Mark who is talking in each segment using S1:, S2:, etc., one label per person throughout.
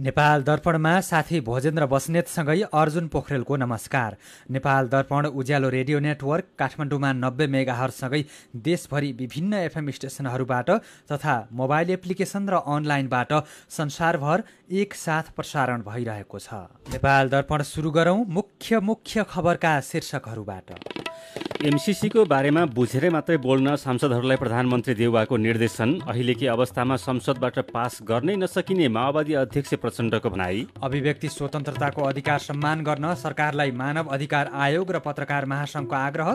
S1: नेपाल दर्पणमा साथी भोजेन्द्र बस्नेतसँगै अर्जुन पोखरेलको नमस्कार नेपाल दर्पण उज्यालो रेडियो नेटवर्क काठमाडौँमा नब्बे मेगाहरूसँगै देशभरि विभिन्न एफएम स्टेसनहरूबाट तथा मोबाइल एप्लिकेसन र अनलाइनबाट संसारभर एकसाथ प्रसारण भइरहेको छ नेपाल दर्पण सुरु गरौँ मुख्य मुख्य खबरका शीर्षकहरूबाट एमसिसीको बारेमा बुझेरै मात्रै बोल्न सांसदहरूलाई
S2: प्रधानमन्त्री देउवाको निर्देशन अहिलेकी अवस्थामा संसदबाट पास गर्नै नसकिने माओवादी अध्यक्ष प्रचण्डको भनाई
S1: अभिव्यक्ति स्वतन्त्रताको अधिकार सम्मान गर्न सरकारलाई मानव अधिकार आयोग र पत्रकार महासंघको आग्रह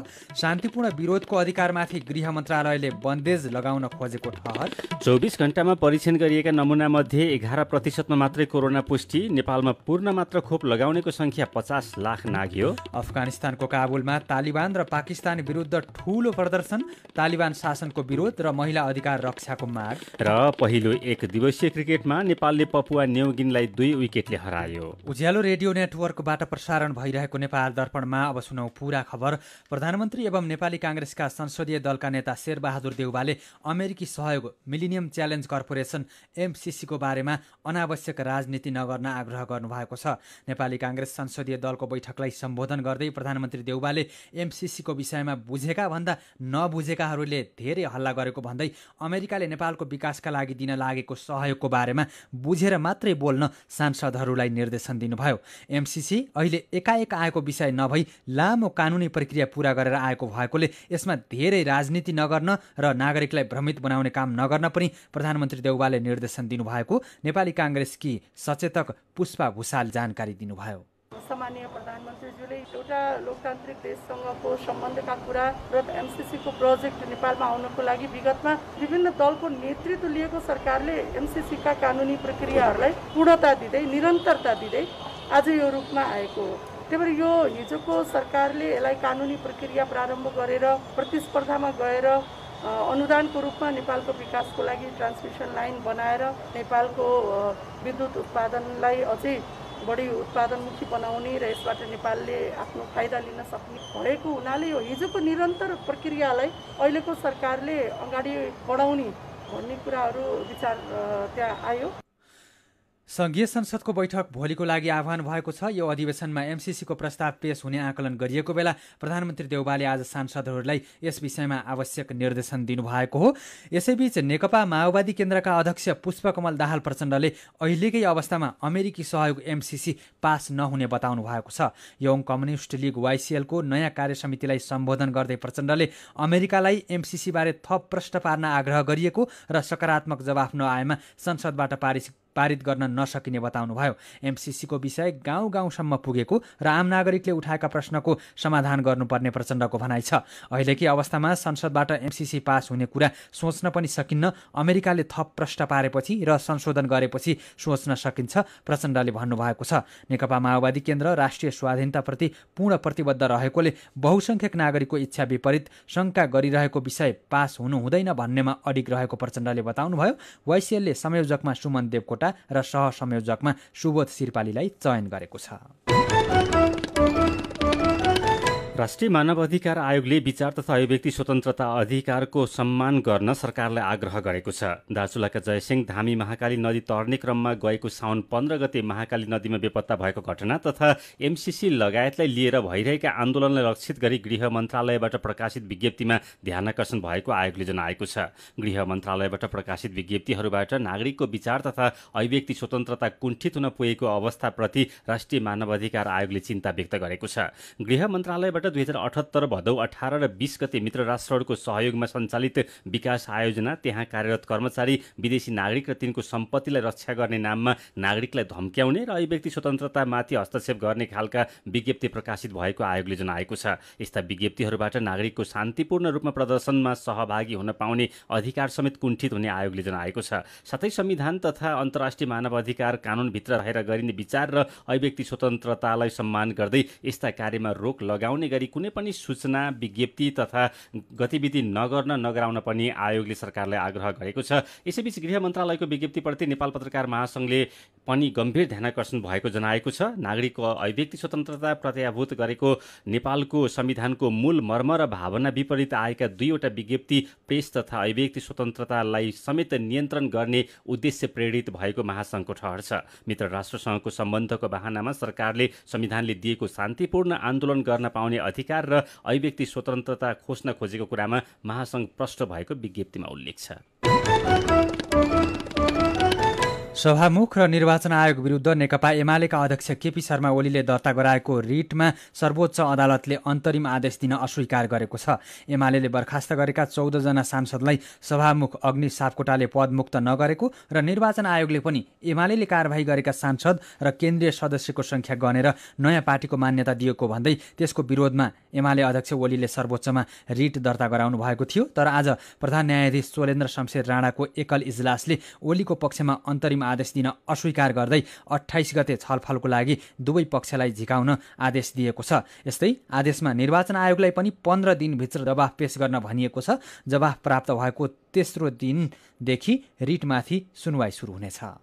S1: शान्तिपूर्ण विरोधको अधिकारमाथि गृह मन्त्रालयले बन्देज लगाउन खोजेको ठहर
S2: चौबिस घण्टामा परीक्षण गरिएका नमुना मध्ये एघार प्रतिशतमा
S1: मात्रै कोरोना पुष्टि नेपालमा पूर्ण मात्र खोप लगाउनेको संख्या पचास लाख नाग्यो अफगानिस्तानको काबुलमा तालिबान र पाकिस्तान विरुद्ध ठूलो प्रदर्शन तालिबान शासनको विरोध र महिला अधिकार रक्षाको माग
S2: र पहिलो एक दिवसीय क्रिकेटमा नेपालले पपुवा न्युगिनलाई दुई विकेटले हरायो
S1: उज्यालो रेडियो नेटवर्कबाट प्रसारण भइरहेको नेपाल दर्पणमा अब सुनौ पूरा खबर प्रधानमन्त्री एवं नेपाली काङ्ग्रेसका संसदीय दलका नेता शेरबहादुर देउवाले अमेरिकी सहयोग मिलिनियम च्यालेन्ज कर्पोरेसन एमसिसीको बारेमा अनावश्यक राजनीति नगर्न आग्रह गर्नुभएको छ नेपाली काङ्ग्रेस संसदीय दलको बैठकलाई सम्बोधन गर्दै प्रधानमन्त्री देउवाले एमसिसी आइसिसीको विषयमा बुझेका भन्दा नबुझेकाहरूले धेरै हल्ला गरेको भन्दै अमेरिकाले नेपालको विकासका लागि दिन लागेको सहयोगको बारेमा बुझेर मात्रै बोल्न सांसदहरूलाई निर्देशन दिनुभयो एमसिसी अहिले एकाएक आएको विषय नभई लामो कानुनी प्रक्रिया पुरा गरेर आएको भएकोले यसमा धेरै राजनीति नगर्न र नागरिकलाई भ्रमित बनाउने काम नगर्न पनि प्रधानमन्त्री देउवाले निर्देशन दिनुभएको नेपाली काङ्ग्रेसकी सचेतक पुष्पा भूषाल जानकारी दिनुभयो
S3: सामान्य प्रधानमन्त्रीज्यूले एउटा लोकतान्त्रिक देशसँगको सम्बन्धका कुरा र एमसिसीको प्रोजेक्ट नेपालमा आउनको लागि विगतमा विभिन्न दलको नेतृत्व लिएको सरकारले एमसिसीका कानुनी प्रक्रियाहरूलाई पूर्णता दिँदै निरन्तरता दिँदै आज यो रूपमा आएको हो त्यही भएर यो हिजोको सरकारले यसलाई कानुनी प्रक्रिया प्रारम्भ गरेर प्रतिस्पर्धामा गएर अनुदानको रूपमा नेपालको विकासको लागि ट्रान्समिसन लाइन बनाएर नेपालको विद्युत उत्पादनलाई अझै बढी उत्पादनमुखी बनाउने र यसबाट नेपालले आफ्नो फाइदा लिन सक्ने भएको हुनाले यो हिजोको निरन्तर प्रक्रियालाई अहिलेको सरकारले अगाडि बढाउने भन्ने कुराहरू विचार त्यहाँ आयो
S1: संघीय संसदको बैठक भोलिको लागि आह्वान भएको छ यो अधिवेशनमा एमसिसीको प्रस्ताव पेश हुने आकलन गरिएको बेला प्रधानमन्त्री देउबाले आज सांसदहरूलाई यस विषयमा आवश्यक निर्देशन दिनुभएको हो यसैबीच नेकपा माओवादी केन्द्रका अध्यक्ष पुष्पकमल दाहाल प्रचण्डले अहिलेकै अवस्थामा अमेरिकी सहयोग एमसिसी पास नहुने बताउनु भएको छ यौङ कम्युनिस्ट लिग वाइसिएलको नयाँ कार्य समितिलाई सम्बोधन गर्दै प्रचण्डले अमेरिकालाई एमसिसीबारे थप प्रश्न पार्न आग्रह गरिएको र सकारात्मक जवाफ नआएमा संसदबाट पारित पारित गर्न नसकिने बताउनुभयो एमसिसीको विषय गाउँ गाउँसम्म पुगेको र आम नागरिकले उठाएका प्रश्नको समाधान गर्नुपर्ने प्रचण्डको भनाइ छ अहिलेकै अवस्थामा संसदबाट एमसिसी पास हुने कुरा सोच्न पनि सकिन्न अमेरिकाले थप प्रश्न पारेपछि र संशोधन गरेपछि सोच्न सकिन्छ प्रचण्डले भन्नुभएको छ नेकपा माओवादी केन्द्र राष्ट्रिय स्वाधीनताप्रति पूर्ण प्रतिबद्ध रहेकोले बहुसङ्ख्यक नागरिकको इच्छा विपरीत शङ्का गरिरहेको विषय पास हुनुहुँदैन भन्नेमा अडिग रहेको प्रचण्डले बताउनुभयो वाइसिएलले संयोजकमा सुमन देवकोटा र र सहसंयोजकमा सुबोध शिरपालीलाई चयन गरेको छ
S2: राष्ट्रिय मानव अधिकार आयोगले विचार तथा अभिव्यक्ति स्वतन्त्रता अधिकारको सम्मान गर्न सरकारलाई आग्रह गरेको छ दार्चुलाका जयसिंह धामी महाकाली नदी तर्ने क्रममा गएको साउन पन्ध्र गते महाकाली नदीमा बेपत्ता भएको घटना तथा एमसिसी लगायतलाई लिएर भइरहेका आन्दोलनलाई लक्षित गरी गृह मन्त्रालयबाट प्रकाशित विज्ञप्तिमा ध्यान आकर्षण भएको आयोगले जनाएको छ गृह मन्त्रालयबाट प्रकाशित विज्ञप्तिहरूबाट नागरिकको विचार तथा अभिव्यक्ति स्वतन्त्रता कुण्ठित हुन पुगेको अवस्थाप्रति राष्ट्रिय मानव अधिकार आयोगले चिन्ता व्यक्त गरेको छ गृह मन्त्रालयबाट तर्फबाट दुई हजार अठहत्तर भदौ अठार र बिस गते मित्र राष्ट्रहरूको सहयोगमा सञ्चालित विकास आयोजना त्यहाँ कार्यरत कर्मचारी विदेशी नागरिक र तिनको सम्पत्तिलाई रक्षा गर्ने नाममा नागरिकलाई धम्क्याउने र अभिव्यक्ति स्वतन्त्रतामाथि हस्तक्षेप गर्ने खालका विज्ञप्ति प्रकाशित भएको आयोगले जनाएको छ यस्ता विज्ञप्तिहरूबाट नागरिकको शान्तिपूर्ण रूपमा प्रदर्शनमा सहभागी हुन पाउने अधिकार समेत कुण्ठित हुने आयोगले जनाएको छ साथै संविधान तथा अन्तर्राष्ट्रिय मानव अधिकार कानुनभित्र रहेर गरिने विचार र अभिव्यक्ति स्वतन्त्रतालाई सम्मान गर्दै यस्ता कार्यमा रोक लगाउने गरी कुनै पनि सूचना विज्ञप्ति तथा गतिविधि नगर्न नगराउन पनि आयोगले सरकारलाई आग्रह गरेको छ यसैबीच गृह मन्त्रालयको विज्ञप्तिप्रति नेपाल पत्रकार महासङ्घले पनि गम्भीर ध्यानकर्षण भएको जनाएको छ नागरिकको अभिव्यक्ति स्वतन्त्रता प्रत्याभूत गरेको नेपालको संविधानको मूल मर्म र भावना विपरीत आएका दुईवटा विज्ञप्ति प्रेस तथा अभिव्यक्ति स्वतन्त्रतालाई समेत नियन्त्रण गर्ने उद्देश्य प्रेरित भएको महासङ्घको ठहर छ मित्र राष्ट्रसँगको सम्बन्धको बाहनामा सरकारले संविधानले दिएको शान्तिपूर्ण आन्दोलन गर्न पाउने अधिकार र अभिव्यक्ति स्वतन्त्रता खोज्न खोजेको कुरामा महासङ्घ प्रष्ट भएको
S1: विज्ञप्तिमा उल्लेख छ सभामुख र निर्वाचन आयोग विरुद्ध नेकपा एमालेका अध्यक्ष केपी शर्मा ओलीले दर्ता गराएको रिटमा सर्वोच्च अदालतले अन्तरिम आदेश दिन अस्वीकार गरेको छ एमाले बर्खास्त गरेका चौधजना सांसदलाई सभामुख अग्नि सापकोटाले पदमुक्त नगरेको र निर्वाचन आयोगले पनि एमाले कारवाही गरेका सांसद र केन्द्रीय सदस्यको संख्या गनेर नयाँ पार्टीको मान्यता दिएको भन्दै त्यसको विरोधमा एमाले अध्यक्ष ओलीले सर्वोच्चमा रिट दर्ता गराउनु भएको थियो तर आज प्रधान न्यायाधीश चोलेन्द्र शमशेर राणाको एकल इजलासले ओलीको पक्षमा अन्तरिम आदेश दिन अस्वीकार गर्दै अठाइस गते छलफलको लागि दुवै पक्षलाई झिकाउन आदेश दिएको छ यस्तै आदेशमा निर्वाचन आयोगलाई पनि पन्ध्र दिनभित्र जवाफ पेश गर्न भनिएको छ जवाफ प्राप्त भएको तेस्रो दिनदेखि रिटमाथि सुनवाई सुरु हुनेछ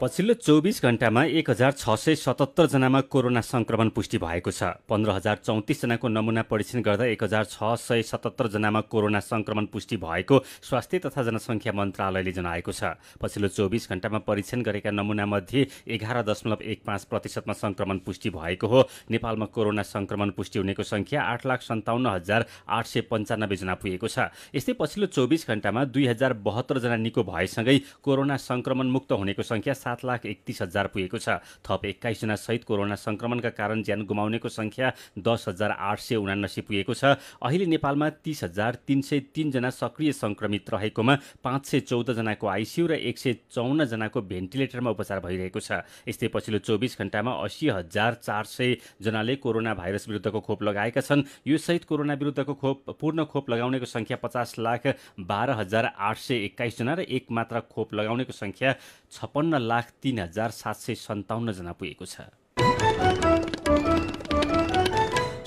S1: पछिल्लो चौबिस घण्टामा एक हजार छ सय सतहत्तरजनामा
S2: कोरोना संक्रमण पुष्टि भएको छ पन्ध्र हजार चौतिसजनाको नमुना परीक्षण गर्दा एक हजार छ सय सतहत्तरजनामा कोरोना संक्रमण पुष्टि भएको स्वास्थ्य तथा जनसङ्ख्या मन्त्रालयले जनाएको छ पछिल्लो चौबिस घण्टामा परीक्षण गरेका नमुनामध्ये एघार दशमलव एक पाँच प्रतिशतमा संक्रमण पुष्टि भएको हो नेपालमा कोरोना संक्रमण पुष्टि हुनेको सङ्ख्या आठ लाख सन्ताउन्न हजार आठ सय पन्चानब्बेजना पुगेको छ यस्तै पछिल्लो चौबिस घण्टामा दुई हजार बहत्तरजना निको भएसँगै कोरोना संक्रमण मुक्त हुनेको सङ्ख्या सात लाख एकतिस हजार पुगेको छ थप एक्काइसजना सहित कोरोना संक्रमणका कारण ज्यान गुमाउनेको संख्या दस हजार आठ सय उनासी पुगेको छ अहिले नेपालमा तिस हजार तिन सय तिनजना सक्रिय संक्रमित रहेकोमा पाँच सय चौधजनाको आइसियु र एक सय चौन्नजनाको भेन्टिलेटरमा उपचार भइरहेको छ यस्तै पछिल्लो चौबिस घन्टामा अस्सी हजार चार सय जनाले कोरोना भाइरस विरुद्धको खोप लगाएका छन् यो सहित कोरोना विरुद्धको खोप पूर्ण खोप लगाउनेको संख्या पचास लाख बाह्र हजार आठ सय एक्काइसजना र एक मात्र खोप लगाउनेको संख्या छप्पन्न लाख तिन हजार सात सय सन्ताउन्नजना पुगेको छ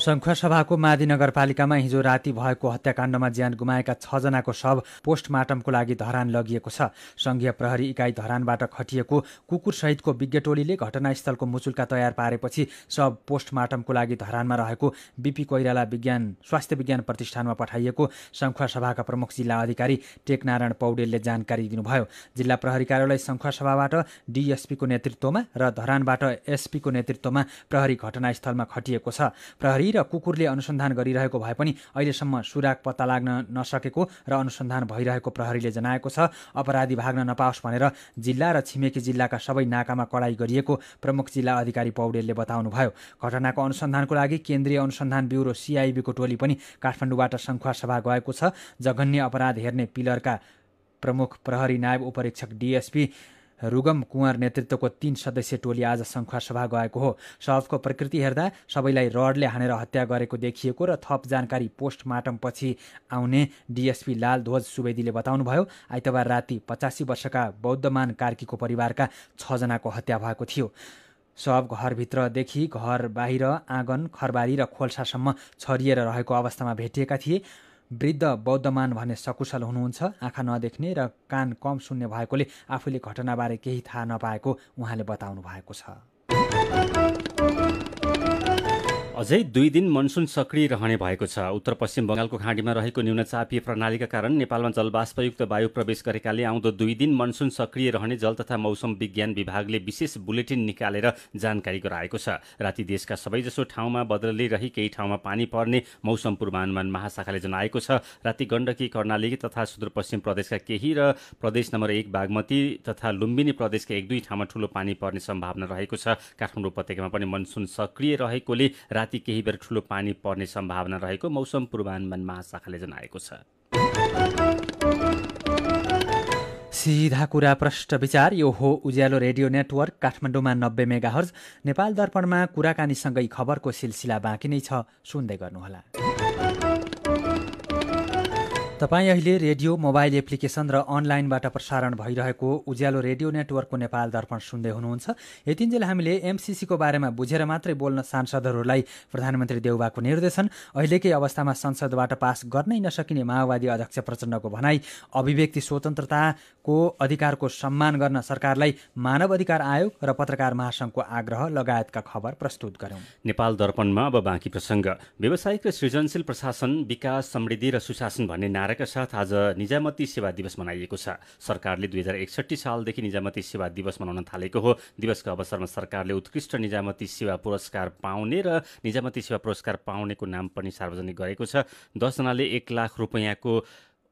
S1: सङ्खुवासभाको मादी नगरपालिकामा हिजो राति भएको हत्याकाण्डमा ज्यान गुमाएका छजनाको शव पोस्टमार्टमको लागि धरान लगिएको छ सङ्घीय प्रहरी इकाइ धरानबाट खटिएको कुकुरसहितको विज्ञ टोलीले घटनास्थलको मुचुल्का तयार पारेपछि शव पोस्टमार्टमको लागि धरानमा रहेको बिपी कोइराला विज्ञान स्वास्थ्य विज्ञान प्रतिष्ठानमा पठाइएको सभाका प्रमुख जिल्ला अधिकारी टेकनारायण पौडेलले जानकारी दिनुभयो जिल्ला प्रहरी कार्यालय सभाबाट डिएसपीको नेतृत्वमा र धरानबाट एसपीको नेतृत्वमा प्रहरी घटनास्थलमा खटिएको छ प्रहरी र कुकुरले अनुसन्धान गरिरहेको भए पनि अहिलेसम्म सुराग पत्ता लाग्न नसकेको र अनुसन्धान भइरहेको प्रहरीले जनाएको छ अपराधी भाग्न नपाओस् भनेर जिल्ला र छिमेकी जिल्लाका सबै नाकामा कडाई गरिएको प्रमुख जिल्ला अधिकारी पौडेलले बताउनुभयो घटनाको अनुसन्धानको लागि केन्द्रीय अनुसन्धान ब्युरो सिआइबीको टोली पनि काठमाडौँबाट सङ्खुवा सभा गएको छ जघन्य अपराध हेर्ने पिलरका प्रमुख प्रहरी नायब उपरीक्षक डिएसपी रुगम कुँवर नेतृत्वको तीन सदस्यीय टोली आज शङ्खुवा सभा गएको हो शवको प्रकृति हेर्दा सबैलाई रडले हानेर हत्या गरेको देखिएको र थप जानकारी पोस्टमार्टमपछि आउने डिएसपी लालध्वज सुवेदीले बताउनुभयो आइतबार राति पचासी वर्षका बौद्धमान कार्कीको परिवारका छजनाको हत्या भएको थियो सब घरभित्रदेखि घर बाहिर आँगन खरबारी र खोल्सासम्म छरिएर रहेको अवस्थामा भेटिएका थिए वृद्ध बौद्धमान भने सकुशल हुनुहुन्छ आँखा नदेख्ने र कान कम सुन्ने भएकोले आफूले घटनाबारे केही थाहा नपाएको उहाँले बताउनु भएको छ
S2: अझै दुई दिन मनसुन सक्रिय रहने भएको छ उत्तर पश्चिम बङ्गालको खाँडीमा रहेको न्यून चापीय प्रणालीका कारण नेपालमा जलवाष्पयुक्त वायु प्रवेश गरेकाले आउँदो दुई दिन मनसुन सक्रिय रहने जल तथा मौसम विज्ञान विभागले विशेष बुलेटिन निकालेर जानकारी गराएको छ राति देशका सबैजसो ठाउँमा बदली रही केही ठाउँमा पानी पर्ने मौसम पूर्वानुमान महाशाखाले जनाएको छ राति गण्डकी कर्णाली तथा सुदूरपश्चिम प्रदेशका केही र प्रदेश नम्बर एक बागमती तथा लुम्बिनी प्रदेशका एक दुई ठाउँमा ठूलो पानी पर्ने सम्भावना रहेको छ काठमाडौँ उपत्यकामा पनि मनसुन सक्रिय रहेकोले राति राति केही बेर ठुलो पानी पर्ने सम्भावना रहेको मौसम पूर्वानुमान महाशाखाले जनाएको छ
S1: सिधा कुरा प्रष्ट विचार यो हो उज्यालो रेडियो नेटवर्क काठमाडौँमा नब्बे मेगा हर्ज नेपाल दर्पणमा कुराकानीसँगै खबरको सिलसिला बाँकी नै छ सुन्दै गर्नुहोला तपाईँ अहिले रेडियो मोबाइल एप्लिकेसन र अनलाइनबाट प्रसारण भइरहेको उज्यालो रेडियो नेटवर्कको नेपाल दर्पण सुन्दै हुनुहुन्छ यतिन्जेल हामीले एमसिसीको बारेमा बुझेर मात्रै बोल्न सांसदहरूलाई प्रधानमन्त्री देउबाको निर्देशन अहिलेकै अवस्थामा संसदबाट पास गर्नै नसकिने माओवादी अध्यक्ष प्रचण्डको भनाई अभिव्यक्ति स्वतन्त्रताको अधिकारको सम्मान गर्न सरकारलाई मानव अधिकार आयोग र पत्रकार महासंघको आग्रह लगायतका खबर प्रस्तुत गर्यौं
S2: नेपाल दर्पणमा अब बाँकी प्रसङ्ग व्यावसायिक र सृजनशील प्रशासन विकास समृद्धि र सुशासन भन्ने नारा कार्यका साथ आज निजामती सेवा दिवस मनाइएको छ सरकारले दुई हजार एकसट्ठी सालदेखि निजामती सेवा दिवस मनाउन थालेको हो दिवसको अवसरमा सरकारले उत्कृष्ट निजामती सेवा पुरस्कार पाउने र निजामती सेवा पुरस्कार पाउनेको नाम पनि सार्वजनिक गरेको छ दसजनाले एक लाख रुपियाँको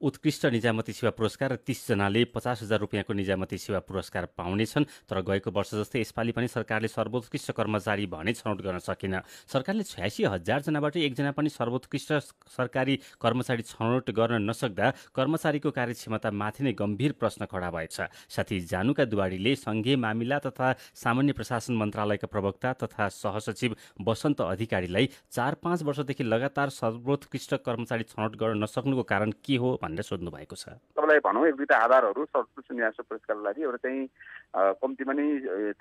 S2: उत्कृष्ट निजामती सेवा पुरस्कार र तिसजनाले पचास हजार रुपियाँको निजामती सेवा पुरस्कार पाउनेछन् तर गएको वर्ष जस्तै यसपालि पनि सरकारले सर्वोत्कृष्ट कर्मचारी भने छनौट गर्न सकेन सरकारले छयासी हजारजनाबाट एकजना पनि सर्वोत्कृष्ट सरकारी कर्मचारी छनौट गर्न नसक्दा कर्मचारीको कार्यक्षमता माथि नै गम्भीर प्रश्न खडा भएछ साथी जानुका दुवारीले सङ्घीय मामिला तथा सामान्य प्रशासन मन्त्रालयका प्रवक्ता तथा सहसचिव वसन्त अधिकारीलाई चार पाँच वर्षदेखि लगातार सर्वोत्कृष्ट कर्मचारी छनौट गर्न नसक्नुको कारण के हो भनेर सोध्नु भएको छ
S4: तपाईँलाई भनौँ एक दुईवटा आधारहरू सर्वोच्च न्यायालय पुरस्कारको लागि एउटा चाहिँ कम्तीमा नै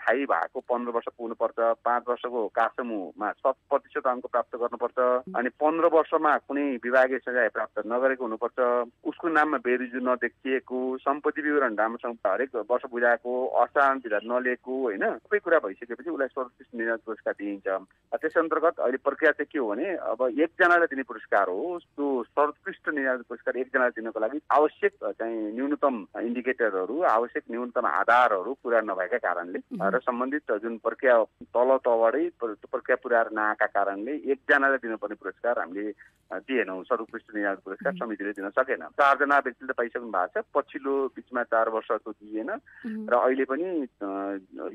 S4: थाहै भएको पन्ध्र वर्ष पुग्नुपर्छ पाँच वर्षको कासमुमा शत प्रतिशत अङ्क प्राप्त गर्नुपर्छ अनि पन्ध्र वर्षमा कुनै विभागीय सजाय प्राप्त नगरेको हुनुपर्छ उसको नाममा बेरिजु नदेखिएको सम्पत्ति विवरण राम्रोसँग हरेक वर्ष बुझाएको असाधारण विधा नलिएको होइन सबै कुरा भइसकेपछि उसलाई सर्वोत्कृष्ट निर्णय पुरस्कार दिइन्छ त्यस अन्तर्गत अहिले प्रक्रिया चाहिँ के हो भने अब एकजनालाई दिने पुरस्कार हो त्यो सर्वोत्कृष्ट निर्णय पुरस्कार एकजनालाई दिनको लागि आवश्यक चाहिँ न्यूनतम इन्डिकेटरहरू आवश्यक न्यूनतम आधारहरू पुरा नभएका कारणले र सम्बन्धित जुन प्रक्रिया तल तबाटै प्रक्रिया पुरा नआएका कारणले एकजनाले दिनुपर्ने पुरस्कार हामीले दिएनौँ सर्वोत्कृष्ट निर्माण पुरस्कार समितिले दिन सकेन चारजना व्यक्तिले त पाइसक्नु भएको छ पछिल्लो बिचमा चार वर्षको दिएन र अहिले पनि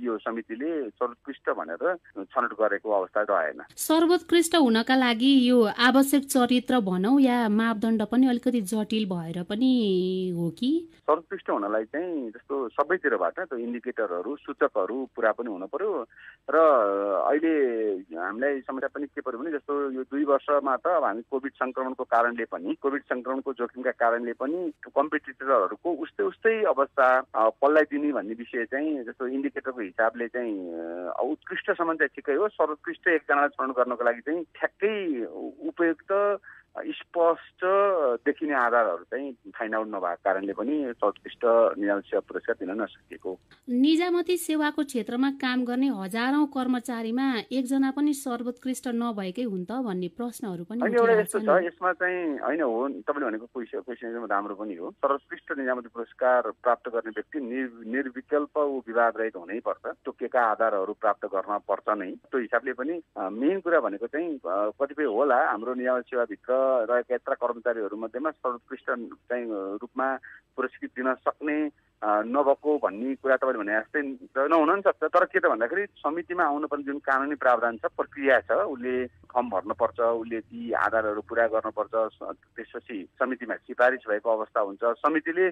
S4: यो समितिले सर्वोत्कृष्ट भनेर छनौट गरेको अवस्था रहेन
S3: सर्वोत्कृष्ट हुनका लागि यो आवश्यक चरित्र भनौँ या मापदण्ड पनि अलिकति जटिल भएर पनि हो कि
S4: सर्वोत्कृष्ट हुनलाई चाहिँ जस्तो सबैतिरबाट इन्डिकेटरहरू सूचकहरू पुरा पनि हुनु पऱ्यो र अहिले हामीलाई समस्या पनि के पऱ्यो भने जस्तो यो दुई वर्षमा त अब हामी कोभिड सङ्क्रमणको कारणले पनि कोभिड सङ्क्रमणको जोखिमका कारणले पनि कम्पिटिटरहरूको उस्तै उस्तै अवस्था पल्लाइदिने भन्ने विषय चाहिँ जस्तो इन्डिकेटरको हिसाबले चाहिँ उत्कृष्टसम्म चाहिँ ठिकै हो सर्वोत्कृष्ट एकजनालाई चरण गर्नको लागि चाहिँ ठ्याक्कै उपयुक्त स्पष्ट देखिने आधारहरू चाहिँ फाइन्ड आउट नभएको कारणले पनि सर्वोत्कृष्ट निजामती सेवा पुरस्कार दिन नसकेको
S3: निजामती सेवाको क्षेत्रमा काम गर्ने हजारौँ कर्मचारीमा एकजना पनि सर्वोत्कृष्ट नभएकै हुन् त भन्ने प्रश्नहरू पनि एउटा यस्तो छ
S4: यसमा चाहिँ होइन हो तपाईँले भनेको क्वेसन एकदम राम्रो पनि हो सर्वोत्कृष्ट निजामती पुरस्कार प्राप्त गर्ने व्यक्ति निर्विकल्प ऊ विवाद रहित पर्छ तोकेका आधारहरू प्राप्त गर्न पर्छ नै त्यो हिसाबले पनि मेन कुरा भनेको चाहिँ कतिपय होला हाम्रो निजामती सेवाभित्र रहेका यात्रा मध्येमा सर्वोत्कृष्ट चाहिँ रूपमा पुरस्कृत दिन सक्ने नभएको भन्ने कुरा तपाईँले भने जस्तै नहुन पनि सक्छ तर के त भन्दाखेरि समितिमा आउनुपर्ने जुन कानुनी प्रावधान छ प्रक्रिया छ उसले फर्म भर्नुपर्छ उसले ती आधारहरू पुरा गर्नुपर्छ त्यसपछि समितिमा सिफारिस भएको अवस्था हुन्छ समितिले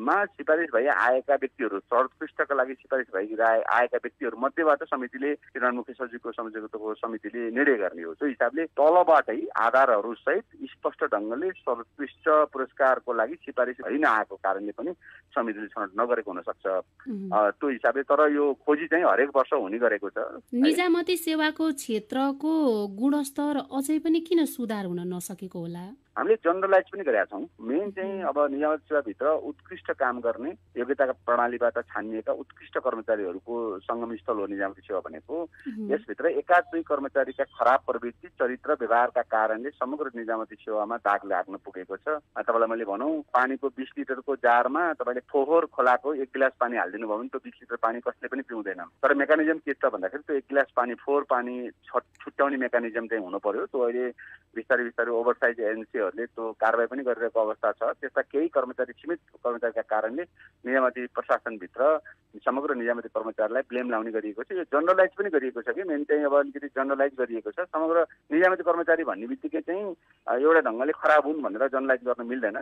S4: मा सिफारिस भए आएका व्यक्तिहरू सर्वोत्कृष्टका लागि सिफारिस भई आएका व्यक्तिहरू मध्येबाट समितिले किरण मुख्य सचिवको संयोजकत्वको समितिले निर्णय गर्ने हो त्यो हिसाबले तलबाटै आधारहरू सहित स्पष्ट ढङ्गले सर्वोत्कृष्ट पुरस्कारको लागि सिफारिस भइ नआएको कारणले पनि समितिले नगरेको हुनसक्छ त्यो हिसाबले तर यो खोजी चाहिँ हरेक वर्ष हुने गरेको छ
S3: निजामती सेवाको क्षेत्रको गुणस्तर अझै पनि किन सुधार हुन नसकेको होला
S4: हामीले जनरलाइज पनि गरेका छौँ मेन चाहिँ अब निजामती सेवाभित्र उत्कृष्ट काम गर्ने योग्यताका प्रणालीबाट छानिएका उत्कृष्ट कर्मचारीहरूको सङ्गम स्थल हो निजामती सेवा भनेको यसभित्र एकाध दुई कर्मचारीका खराब प्रवृत्ति चरित्र व्यवहारका कारणले समग्र निजामती सेवामा दाग लाग्न पुगेको छ तपाईँलाई मैले भनौँ पानीको बिस लिटरको जारमा तपाईँले फोहोर फोहोर खोलाको एक गिलास पानी हालिदिनु भयो भने त्यो बिस लिटर पानी कसले पनि पिउँदैन तर मेकानिजम के छ भन्दाखेरि त्यो एक गिलास पानी फोहोर पानी छुट्याउने मेकानिजम चाहिँ हुनु पर्यो त्यो अहिले बिस्तारै बिस्तारै ओभरसाइज एजेन्सीहरूले त्यो कारवाही पनि गरिरहेको अवस्था छ त्यस्ता केही कर्मचारी सीमित कर्मचारीका कारणले निजामती प्रशासनभित्र समग्र निजामती कर्मचारीलाई ब्लेम लाउने गरिएको छ यो जनरलाइज पनि गरिएको छ कि मेन चाहिँ अब अलिकति जनरलाइज गरिएको छ समग्र निजामती कर्मचारी भन्ने बित्तिकै चाहिँ एउटा ढङ्गले खराब हुन् भनेर जनरलाइज गर्न मिल्दैन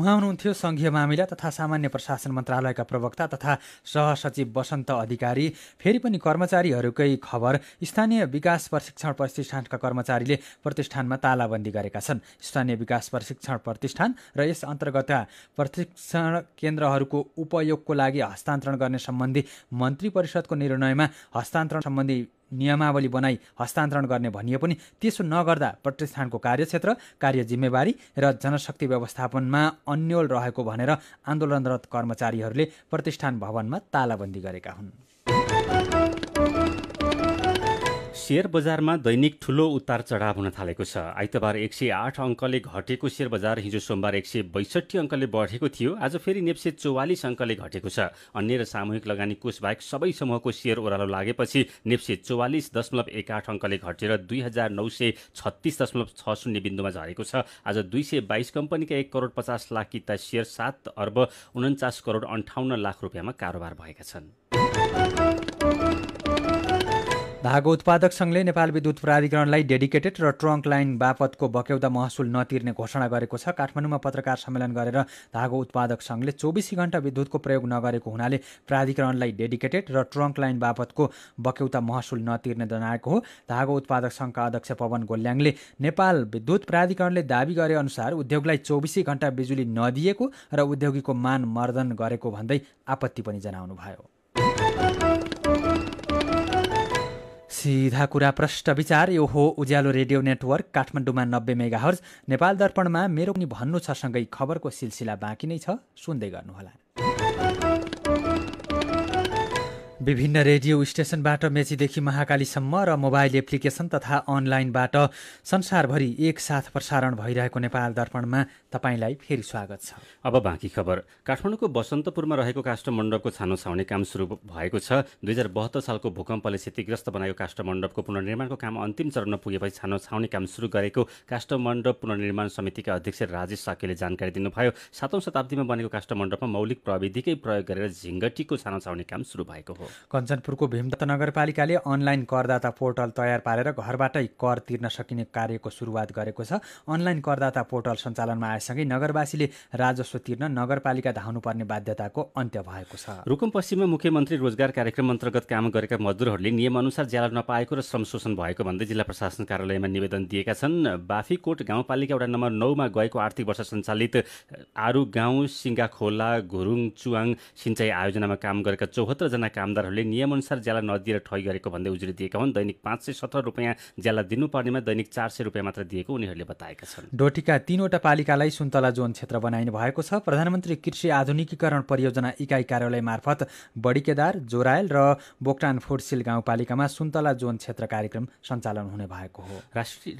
S1: उहाँ हुनुहुन्थ्यो सङ्घीय मामिला तथा सामान्य प्रशासन शासन मन्त्रालयका प्रवक्ता तथा सहसचिव वसन्त अधिकारी फेरि पनि कर्मचारीहरूकै खबर स्थानीय विकास प्रशिक्षण प्रतिष्ठानका कर्मचारीले प्रतिष्ठानमा तालाबन्दी गरेका छन् स्थानीय विकास प्रशिक्षण प्रतिष्ठान र यस अन्तर्गतका प्रशिक्षण केन्द्रहरूको उपयोगको लागि हस्तान्तरण गर्ने सम्बन्धी मन्त्री परिषदको निर्णयमा हस्तान्तरण सम्बन्धी नियमावली बनाई हस्तान्तरण गर्ने भनिए पनि त्यसो नगर्दा प्रतिष्ठानको कार्यक्षेत्र कार्य जिम्मेवारी र जनशक्ति व्यवस्थापनमा अन्यल रहेको भनेर आन्दोलनरत कर्मचारीहरूले प्रतिष्ठान भवनमा तालाबन्दी गरेका हुन्
S2: शेयर बजारमा दैनिक ठूलो उतार चढाव हुन थालेको छ आइतबार एक सय आठ अङ्कले घटेको शेयर बजार हिजो सोमबार एक सय बैसठी अङ्कले बढेको थियो आज फेरि नेप्से चौवालिस अङ्कले घटेको छ अन्य र सामूहिक लगानी कोष बाहेक सबै समूहको सेयर ओह्रालो लागेपछि नेप्से चौवालिस दशमलव एक आठ अङ्कले घटेर दुई हजार नौ सय छत्तिस दशमलव छ शून्य बिन्दुमा झरेको छ आज दुई सय बाइस कम्पनीका एक करोड पचास लाख किता सेयर सात अर्ब उन्चास करोड अन्ठाउन्न लाख रुपियाँमा कारोबार भएका छन्
S1: धागो उत्पादक सङ्घले नेपाल विद्युत प्राधिकरणलाई डेडिकेटेड र ट्रङ्क लाइन बापतको बक्यौता महसुल नतिर्ने घोषणा गरेको छ काठमाडौँमा पत्रकार सम्मेलन गरेर धागो उत्पादक सङ्घले चौबिसै घण्टा विद्युतको प्रयोग नगरेको हुनाले प्राधिकरणलाई डेडिकेटेड र ट्रङ्क लाइन बापतको बक्यौता महसुल नतिर्ने जनाएको हो धागो उत्पादक सङ्घका अध्यक्ष पवन गोल्याङले नेपाल विद्युत प्राधिकरणले दावी गरे अनुसार उद्योगलाई चौबिसै घण्टा बिजुली नदिएको र उद्योगीको मान मर्दन गरेको भन्दै आपत्ति पनि जनाउनुभयो सिधा कुरा प्रष्ट विचार यो हो उज्यालो रेडियो नेटवर्क काठमाडौँमा नब्बे मेगा हर्ज नेपाल दर्पणमा मेरो पनि भन्नु छ सँगै खबरको सिलसिला बाँकी नै छ सुन्दै गर्नुहोला विभिन्न रेडियो स्टेशनबाट मेचीदेखि महाकालीसम्म र मोबाइल एप्लिकेसन तथा अनलाइनबाट संसारभरि एकसाथ प्रसारण भइरहेको नेपाल दर्पणमा तपाईँलाई फेरि स्वागत छ
S2: अब बाँकी खबर काठमाडौँको बसन्तपुरमा रहेको काष्ठमण्डपको छानो छाउने काम सुरु भएको छ दुई हजार बहत्तर सालको भूकम्पले क्षतिग्रस्त बनाएको काष्ठमण्डपको पुनर्निर्माणको काम अन्तिम चरणमा पुगेपछि छानो छाउने काम सुरु गरेको काष्ठमण्डप पुनर्निर्माण समितिका अध्यक्ष राजेश साकेले जानकारी दिनुभयो सातौँ शताब्दीमा बनेको काष्ठमण्डपमा मौलिक प्रविधिकै प्रयोग गरेर झिङ्गटीको छानो छाउने काम सुरु भएको हो
S1: कञ्चनपुरको भीमदत्त नगरपालिकाले अनलाइन करदाता पोर्टल तयार पारेर घरबाटै कर तिर्न सकिने कार्यको सुरुवात गरेको छ अनलाइन करदाता पोर्टल सञ्चालनमा आएसँगै नगरवासीले राजस्व तिर्न नगरपालिका धाउनुपर्ने बाध्यताको अन्त्य भएको छ
S2: रुकुम पश्चिममा मुख्यमन्त्री रोजगार कार्यक्रम अन्तर्गत काम गरेका मजदुरहरूले नियमअनुसार ज्याला नपाएको र श्रम शोषण भएको भन्दै जिल्ला प्रशासन कार्यालयमा निवेदन दिएका छन् बाफीकोट गाउँपालिका एउटा नम्बर नौमा गएको आर्थिक वर्ष सञ्चालित आरु गाउँ सिङ्गाखोला घुरुङ चुवाङ सिंचाई आयोजनामा काम गरेका चौहत्तरजना कामदार दोकानदारहरूले नियमअनुसार ज्याला नदिएर ठगी गरेको भन्दै उजुरी दिएका हुन् दैनिक पाँच सय सत्र रुपियाँ ज्याला दिनुपर्नेमा दैनिक चार सय रुपियाँ मात्र दिएको उनीहरूले बताएका छन्
S1: डोटीका तीनवटा पालिकालाई सुन्तला जोन क्षेत्र बनाइने भएको छ प्रधानमन्त्री कृषि आधुनिकीकरण परियोजना इकाइ कार्यालय मार्फत बडीकेदार जोरायल र बोक्टान फोर्सिल गाउँपालिकामा सुन्तला जोन क्षेत्र कार्यक्रम सञ्चालन हुने भएको
S2: हो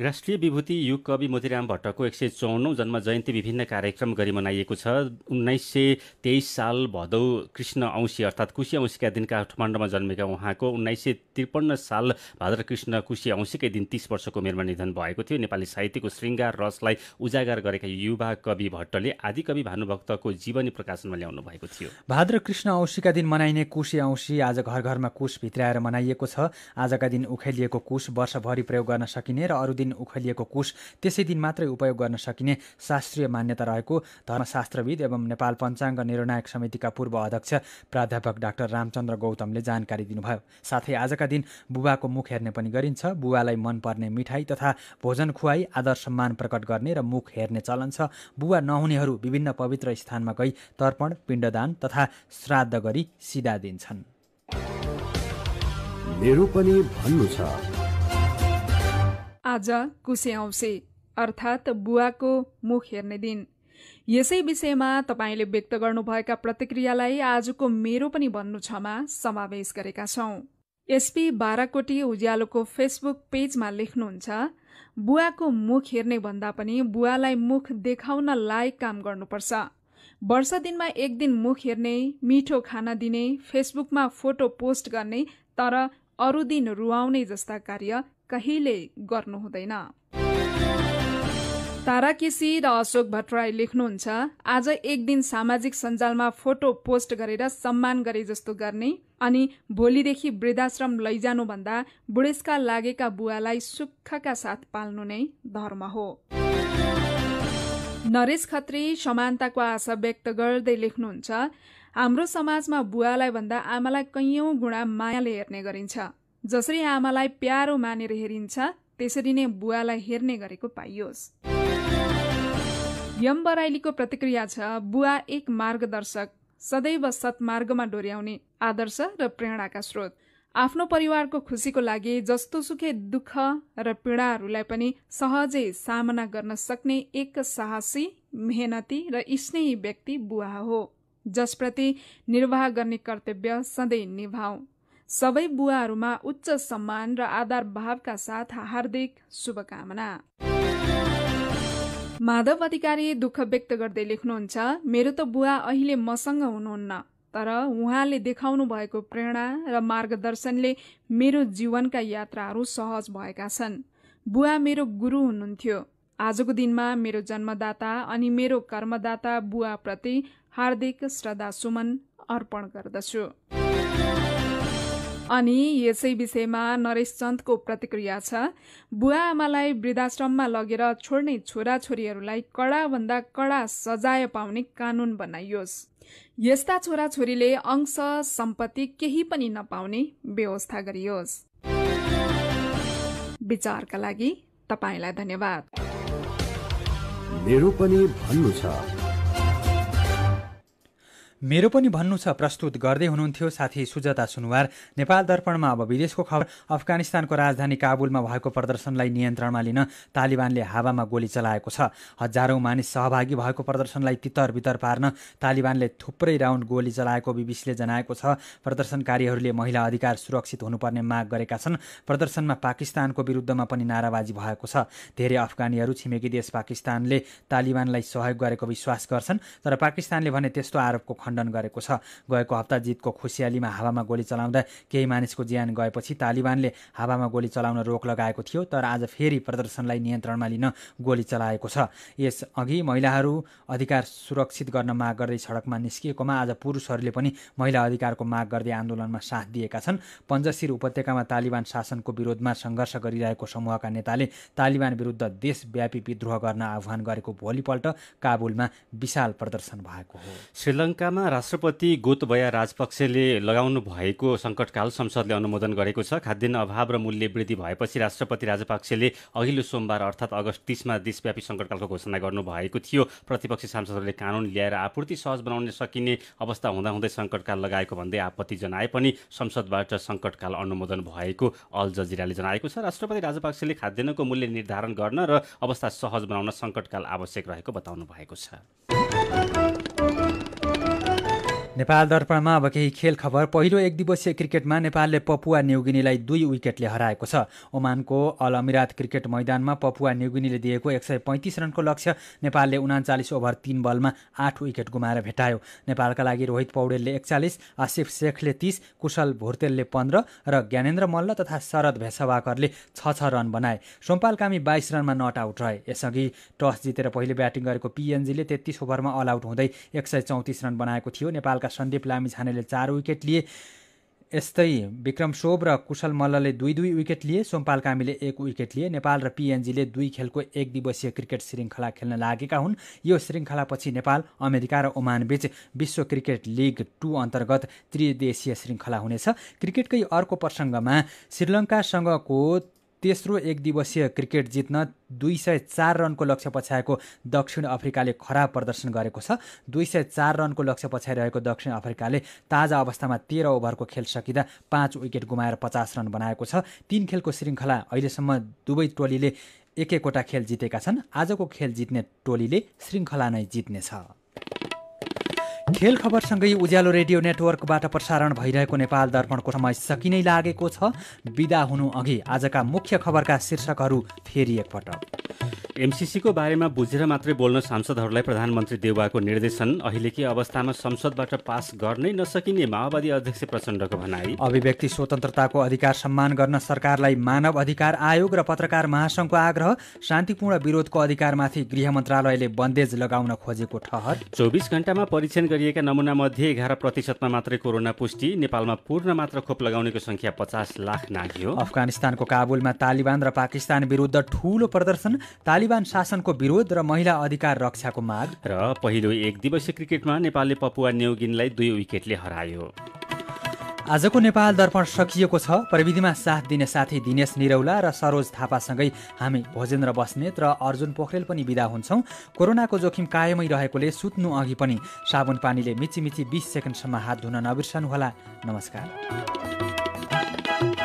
S2: राष्ट्रिय विभूति युग कवि मोतिराम भट्टको एक सय चौनौ जन्म जयन्ती विभिन्न कार्यक्रम गरी मनाइएको छ उन्नाइस सय तेइस साल भदौ कृष्ण औँसी अर्थात् कुशी औँसीका दिनका काठमाडौँमा जन्मेका उहाँको उन्नाइस सय त्रिपन्न साल भाद्रकृष्ण कुशी औँसीकै दिन तिस वर्षको उमेरमा निधन भएको थियो नेपाली साहित्यको शृङ्गार रसलाई उजागर गरेका युवा कवि भट्टले आदिकवि भानुभक्तको जीवनी प्रकाशनमा ल्याउनु भएको थियो
S1: भाद्रकृष्ण औँसीका दिन मनाइने कुशी औँसी आज घर घरमा कुश भित्राएर मनाइएको छ आजका दिन उखेलिएको कुश वर्षभरि प्रयोग गर्न सकिने र अरू दिन उखेलिएको कुश त्यसै दिन मात्रै उपयोग गर्न सकिने शास्त्रीय मान्यता रहेको धर्मशास्त्रविद एवं नेपाल पञ्चाङ्ग निर्णायक समितिका पूर्व अध्यक्ष प्राध्यापक डाक्टर रामचन्द्र गौतम गौतमले जानकारी दिनुभयो साथै आजका दिन बुबाको मुख हेर्ने पनि गरिन्छ बुबालाई मनपर्ने मिठाई तथा भोजन खुवाई आदर सम्मान प्रकट गर्ने र मुख हेर्ने चलन छ बुबा नहुनेहरू विभिन्न पवित्र स्थानमा गई तर्पण पिण्डदान तथा श्राद्ध गरी सिधा दिन्छन् मेरो पनि भन्नु छ
S3: आज कुसे औँसे अर्थात् बुवाको मुख हेर्ने दिन यसै विषयमा तपाईँले व्यक्त गर्नुभएका प्रतिक्रियालाई आजको मेरो पनि भन्नु छमा समावेश गरेका छौं एसपी बाराकोटी उज्यालोको फेसबुक पेजमा लेख्नुहुन्छ बुवाको मुख हेर्ने भन्दा पनि बुवालाई मुख देखाउन लायक काम गर्नुपर्छ वर्ष दिनमा एक दिन मुख हेर्ने मिठो खाना दिने फेसबुकमा फोटो पोस्ट गर्ने तर अरू दिन रुवाउने जस्ता कार्य कहिले गर्नु हुँदैन तारा केसी र अशोक भट्टराई लेख्नुहुन्छ आज एक दिन सामाजिक सञ्जालमा फोटो पोस्ट गरेर सम्मान गरे जस्तो गर्ने अनि भोलिदेखि वृद्धाश्रम लैजानुभन्दा बुढेसका लागेका बुवालाई सुखका साथ पाल्नु नै धर्म हो नरेश खत्री समानताको आशा व्यक्त गर्दै लेख्नुहुन्छ हाम्रो समाजमा बुवालाई भन्दा आमालाई कैयौँ गुणा मायाले हेर्ने गरिन्छ जसरी आमालाई प्यारो मानेर हेरिन्छ त्यसरी नै बुवालाई हेर्ने गरेको पाइयोस् यम्बराइलीको प्रतिक्रिया छ बुवा एक मार्गदर्शक सदैव सत्मार्गमा डोर्याउने आदर्श र प्रेरणाका स्रोत आफ्नो परिवारको खुसीको लागि जस्तो सुखे दुःख र पीडाहरूलाई पनि सहजै सामना गर्न सक्ने एक साहसी मेहनती र स्नेही व्यक्ति बुवा हो जसप्रति निर्वाह गर्ने कर्तव्य सधैँ निभाऊ सबै बुवाहरूमा उच्च सम्मान र आधार भावका साथ हार्दिक शुभकामना माधव अधिकारी दुःख व्यक्त गर्दै लेख्नुहुन्छ मेरो त बुवा अहिले मसँग हुनुहुन्न तर उहाँले देखाउनु भएको प्रेरणा र मार्गदर्शनले मेरो जीवनका यात्राहरू सहज भएका छन् बुवा मेरो गुरु हुनुहुन्थ्यो आजको दिनमा मेरो जन्मदाता अनि मेरो कर्मदाता बुवाप्रति हार्दिक श्रद्धासुमन अर्पण गर्दछु अनि यसै विषयमा नरेश चन्दको प्रतिक्रिया छ बुवा आमालाई वृद्धाश्रममा लगेर छोड्ने छोराछोरीहरूलाई कडाभन्दा कडा सजाय पाउने कानुन बनाइयोस् यस्ता छोराछोरीले अंश सम्पत्ति केही पनि नपाउने व्यवस्था गरियोस् विचारका लागि तपाईँलाई धन्यवाद
S1: मेरो पनि भन्नु छ मेरो पनि भन्नु छ प्रस्तुत गर्दै हुनुहुन्थ्यो साथी सुजता सुनवार नेपाल दर्पणमा अब विदेशको खबर अफगानिस्तानको राजधानी काबुलमा भएको प्रदर्शनलाई नियन्त्रणमा लिन तालिबानले हावामा गोली चलाएको छ हजारौँ मानिस सहभागी भएको प्रदर्शनलाई तितर बितर पार्न तालिबानले थुप्रै राउन्ड गोली चलाएको बिबिसीले जनाएको छ प्रदर्शनकारीहरूले महिला अधिकार सुरक्षित हुनुपर्ने माग गरेका छन् प्रदर्शनमा पाकिस्तानको विरुद्धमा पनि नाराबाजी भएको छ धेरै अफगानीहरू छिमेकी देश पाकिस्तानले तालिबानलाई सहयोग गरेको विश्वास गर्छन् तर पाकिस्तानले भने त्यस्तो आरोपको खण्डन गरेको छ गएको हप्ता जितको खुसियालीमा हावामा गोली चलाउँदा केही मानिसको ज्यान गएपछि तालिबानले हावामा गोली चलाउन रोक लगाएको थियो तर आज फेरि प्रदर्शनलाई नियन्त्रणमा लिन गोली चलाएको छ यसअघि महिलाहरू अधिकार सुरक्षित गर्न माग गर्दै सडकमा निस्किएकोमा आज पुरुषहरूले पनि महिला अधिकारको माग गर्दै आन्दोलनमा साथ दिएका छन् पञ्चशिर उपत्यकामा तालिबान शासनको विरोधमा सङ्घर्ष गरिरहेको समूहका नेताले तालिबान विरुद्ध देशव्यापी विद्रोह गर्न आह्वान गरेको भोलिपल्ट काबुलमा विशाल प्रदर्शन भएको हो
S2: श्रीलङ्कामा नेपालमा राष्ट्रपति गोतबया राजपक्षेले लगाउनु भएको सङ्कटकाल संसदले अनुमोदन गरेको छ खाद्यान्न अभाव र मूल्य वृद्धि भएपछि राष्ट्रपति राजपक्षेले अघिल्लो सोमबार अर्थात् अगस्त तिसमा देशव्यापी सङ्कटकालको घोषणा गर्नुभएको थियो प्रतिपक्षी सांसदहरूले कानुन ल्याएर आपूर्ति सहज बनाउन सकिने अवस्था हुँदाहुँदै सङ्कटकाल लगाएको भन्दै आपत्ति जनाए पनि संसदबाट सङ्कटकाल अनुमोदन भएको अल जजिराले जनाएको छ राष्ट्रपति राजपक्षले खाद्यान्नको मूल्य निर्धारण गर्न र अवस्था सहज बनाउन सङ्कटकाल आवश्यक रहेको बताउनु भएको छ
S1: नेपाल दर्पणमा अब केही खेल खबर पहिलो एक दिवसीय क्रिकेटमा नेपालले पपुवा न्युगिनीलाई दुई विकेटले हराएको छ ओमानको अल अमिरात क्रिकेट मैदानमा पपुवा न्युगिनीले दिएको एक सय पैँतिस रनको लक्ष्य नेपालले उनाचालिस ओभर तीन बलमा आठ विकेट गुमाएर भेटायो नेपालका लागि रोहित पौडेलले एकचालिस आसिफ शेखले तिस कुशल भुर्तेलले पन्ध्र र ज्ञानेन्द्र मल्ल तथा शरद भेसवाकरले छ छ रन बनाए सोमपाल कामी बाइस रनमा नट आउट रहे यसअघि टस जितेर पहिले ब्याटिङ गरेको पिएनजीले तेत्तिस ओभरमा अल आउट हुँदै एक सय चौतिस रन बनाएको थियो नेपालका सन्दीप लामिछानेले चार विकेट लिए यस्तै विक्रम शोभ र कुशल मल्लले दुई दुई विकेट लिए सोमपाल कामीले एक विकेट लिए नेपाल र पिएनजीले दुई खेलको एक दिवसीय क्रिकेट श्रृङ्खला खेल्न लागेका हुन् यो श्रृङ्खलापछि नेपाल अमेरिका र ओमानबीच विश्व क्रिकेट लिग टू अन्तर्गत त्रिदेशीय श्रृङ्खला हुनेछ क्रिकेटकै अर्को प्रसङ्गमा श्रीलङ्कासँगको तेस्रो एक दिवसीय क्रिकेट जित्न दुई सय चार रनको लक्ष्य पछ्याएको दक्षिण अफ्रिकाले खराब प्रदर्शन गरेको छ दुई सय चार रनको लक्ष्य पछ्याइरहेको दक्षिण अफ्रिकाले ताजा अवस्थामा तेह्र ओभरको खेल सकिँदा पाँच विकेट गुमाएर पचास रन बनाएको छ तिन खेलको श्रृङ्खला अहिलेसम्म दुवै टोलीले एक एकवटा खेल जितेका छन् आजको खेल जित्ने टोलीले श्रृङ्खला नै जित्नेछ खेल खबरसँगै उज्यालो रेडियो नेटवर्कबाट प्रसारण भइरहेको नेपाल दर्पणको समय सकिनै लागेको छ विदा हुनु अघि आजका मुख्य खबरका शीर्षकहरू फेरि एकपटक
S2: एमसिसीको बारेमा बुझेर मात्रै बोल्न सांसदहरूलाई प्रधानमन्त्री देउवाको निर्देशन अहिलेकै अवस्थामा संसदबाट पास गर्नै नसकिने माओवादी अध्यक्ष प्रचण्डको भनाई
S1: अभिव्यक्ति स्वतन्त्रताको अधिकार सम्मान गर्न सरकारलाई मानव अधिकार आयोग र पत्रकार महासंघको आग्रह शान्तिपूर्ण विरोधको अधिकारमाथि गृह मन्त्रालयले बन्देज लगाउन खोजेको ठहर
S2: चौबिस घण्टामा परीक्षण गरिएका नमुनामध्ये एघार प्रतिशतमा मात्रै कोरोना पुष्टि नेपालमा पूर्ण मात्र खोप लगाउनेको संख्या पचास लाख नाग्यो
S1: अफगानिस्तानको काबुलमा तालिबान र पाकिस्तान विरुद्ध ठूलो प्रदर्शन तालिबान शासनको विरोध र महिला अधिकार रक्षाको माग
S2: र पहिलो एक दिवसीय क्रिकेटमा नेपालले पपुवा न्युगिनलाई दुई विकेटले हरायो
S1: आजको नेपाल दर्पण सकिएको छ प्रविधिमा साथ दिने साथी दिनेश निरौला र सरोज थापासँगै हामी भोजेन्द्र बस्नेत र अर्जुन पोखरेल पनि विदा हुन्छौँ कोरोनाको जोखिम कायमै रहेकोले सुत्नु अघि पनि साबुन पानीले मिची मिची बिस सेकेन्डसम्म हात धुन नबिर्सनुहोला नमस्कार